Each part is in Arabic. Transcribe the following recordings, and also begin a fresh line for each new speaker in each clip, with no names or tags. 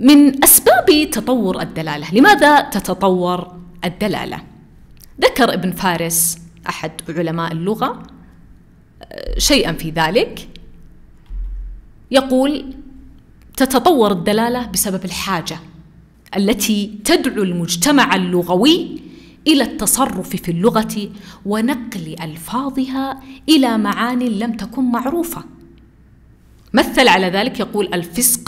من أسباب تطور الدلالة لماذا تتطور الدلالة؟ ذكر ابن فارس أحد علماء اللغة آه، شيئا في ذلك يقول تتطور الدلالة بسبب الحاجة التي تدعو المجتمع اللغوي إلى التصرف في اللغة ونقل ألفاظها إلى معان لم تكن معروفة مثل على ذلك يقول الفسق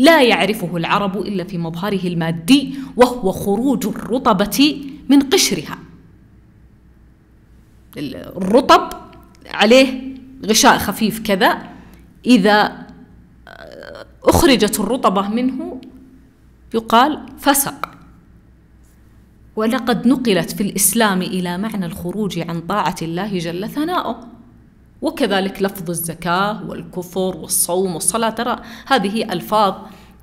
لا يعرفه العرب إلا في مظهره المادي وهو خروج الرطبة من قشرها الرطب عليه غشاء خفيف كذا إذا أخرجت الرطبة منه يقال فسق ولقد نقلت في الإسلام إلى معنى الخروج عن طاعة الله جل ثناؤه وكذلك لفظ الزكاة والكفر والصوم والصلاة ترى هذه ألفاظ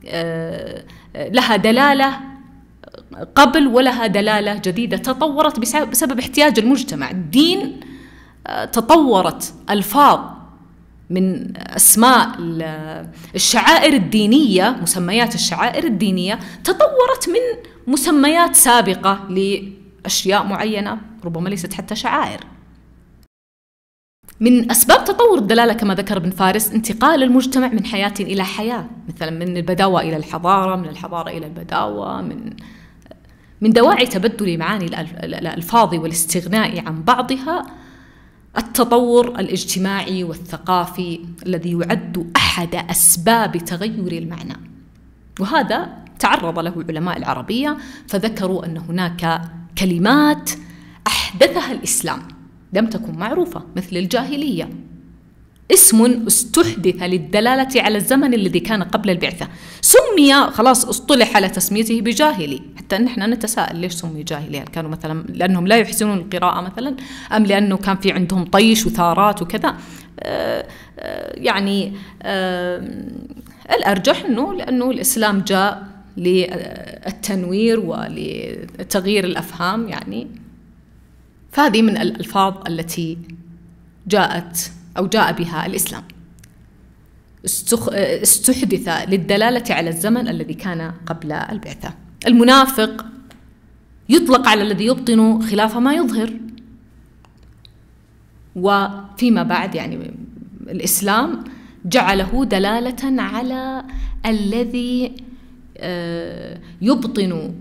آه، لها دلالة قبل ولها دلالة جديدة تطورت بسبب احتياج المجتمع الدين آه، تطورت ألفاظ من أسماء الشعائر الدينية مسميات الشعائر الدينية تطورت من مسميات سابقة لأشياء معينة ربما ليست حتى شعائر من أسباب تطور الدلالة كما ذكر ابن فارس انتقال المجتمع من حياة إلى حياة مثلا من البداوة إلى الحضارة من الحضارة إلى البداوة من من دواعي تبدل معاني الألفاظ والاستغناء عن بعضها التطور الاجتماعي والثقافي الذي يعد أحد أسباب تغير المعنى وهذا تعرض له علماء العربية فذكروا أن هناك كلمات أحدثها الإسلام لم تكن معروفة مثل الجاهلية اسم استحدث للدلالة على الزمن الذي كان قبل البعثة سمي خلاص اصطلح على تسميته بجاهلي حتى نحن نتساءل ليش سمي جاهلي هل كانوا مثلا لأنهم لا يحسنون القراءة مثلا أم لأنه كان في عندهم طيش وثارات وكذا آه، آه، يعني آه، الأرجح أنه لأنه الإسلام جاء للتنوير ولتغيير الأفهام يعني فهذه من الألفاظ التي جاءت أو جاء بها الإسلام استحدث للدلالة على الزمن الذي كان قبل البعثة المنافق يطلق على الذي يبطن خلاف ما يظهر وفيما بعد يعني الإسلام جعله دلالة على الذي آه، يبطن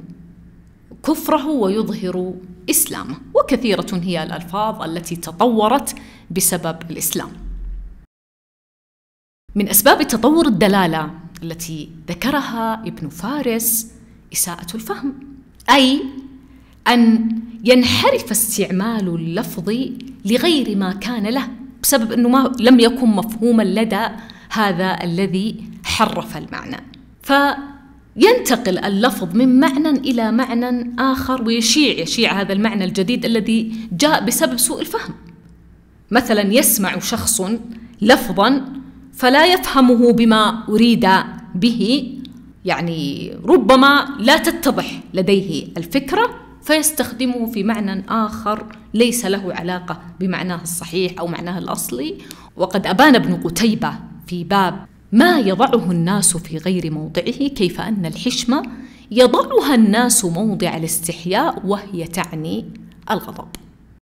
كفره ويظهر إسلامه وكثيرة هي الألفاظ التي تطورت بسبب الإسلام. من أسباب تطور الدلالة التي ذكرها ابن فارس إساءة الفهم، أي أن ينحرف استعمال اللفظ لغير ما كان له بسبب أنه ما لم يكن مفهوما لدى هذا الذي حرف المعنى. ف ينتقل اللفظ من معنى إلى معنى آخر ويشيع يشيع هذا المعنى الجديد الذي جاء بسبب سوء الفهم مثلا يسمع شخص لفظا فلا يفهمه بما أريد به يعني ربما لا تتضح لديه الفكرة فيستخدمه في معنى آخر ليس له علاقة بمعناه الصحيح أو معناه الأصلي وقد أبان ابن قتيبة في باب ما يضعه الناس في غير موضعه كيف ان الحشمه يضعها الناس موضع الاستحياء وهي تعني الغضب